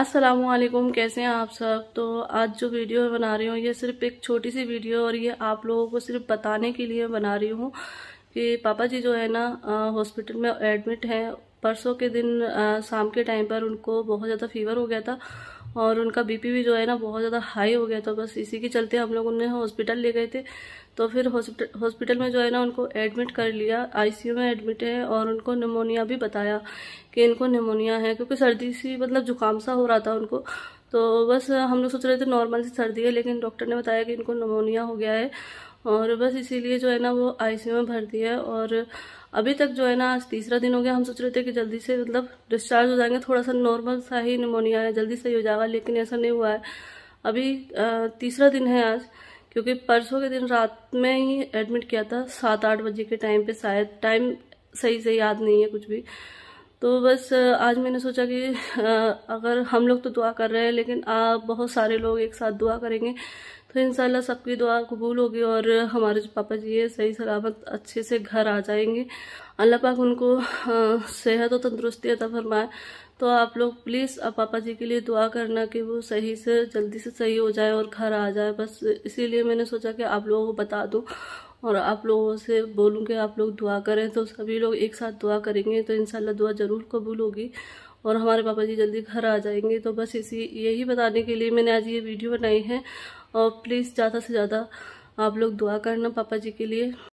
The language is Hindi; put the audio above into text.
असलम कैसे हैं आप सब तो आज जो वीडियो बना रही हूँ ये सिर्फ एक छोटी सी वीडियो और ये आप लोगों को सिर्फ बताने के लिए बना रही हूँ कि पापा जी जो है ना हॉस्पिटल में एडमिट हैं परसों के दिन शाम के टाइम पर उनको बहुत ज़्यादा फीवर हो गया था और उनका बीपी भी जो है ना बहुत ज़्यादा हाई हो गया था बस इसी के चलते हम लोग उन्हें हॉस्पिटल ले गए थे तो फिर हॉस्पिटल में जो है ना उनको एडमिट कर लिया आईसीयू में एडमिट है और उनको निमोनिया भी बताया कि इनको निमोनिया है क्योंकि सर्दी सी मतलब जुकाम सा हो रहा था उनको तो बस हम लोग सोच रहे थे नॉर्मल सी सर्दी है लेकिन डॉक्टर ने बताया कि इनको नमोनिया हो गया है और बस इसीलिए जो है ना वो आईसीयू में भर्ती है और अभी तक जो है ना आज तीसरा दिन हो गया हम सोच रहे थे कि जल्दी से मतलब डिस्चार्ज हो जाएंगे थोड़ा सा नॉर्मल सा ही निमोनिया है जल्दी सही हो जाएगा लेकिन ऐसा नहीं हुआ है अभी तीसरा दिन है आज क्योंकि परसों के दिन रात में ही एडमिट किया था सात आठ बजे के टाइम पे शायद टाइम सही से याद नहीं है कुछ भी तो बस आज मैंने सोचा कि अगर हम लोग तो दुआ कर रहे हैं लेकिन आप बहुत सारे लोग एक साथ दुआ करेंगे तो इन सबकी दुआ कबूल होगी और हमारे जो पापा जी है सही सलामत अच्छे से घर आ जाएंगे अल्लाह पाक उनको सेहत और तंदुरुस्ती अदा फरमाए तो आप लोग प्लीज़ आप पापा जी के लिए दुआ करना कि वो सही से जल्दी से सही हो जाए और घर आ जाए बस इसीलिए मैंने सोचा कि आप लोगों को बता दूँ और आप लोगों से बोलूँ कि आप लोग दुआ करें तो सभी लोग एक साथ दुआ करेंगे तो इन दुआ ज़रूर कबूल होगी और हमारे पापा जी जल्दी घर आ जाएंगे तो बस इसी यही बताने के लिए मैंने आज ये वीडियो बनाई है और प्लीज़ ज़्यादा से ज़्यादा आप लोग दुआ करना पापा जी के लिए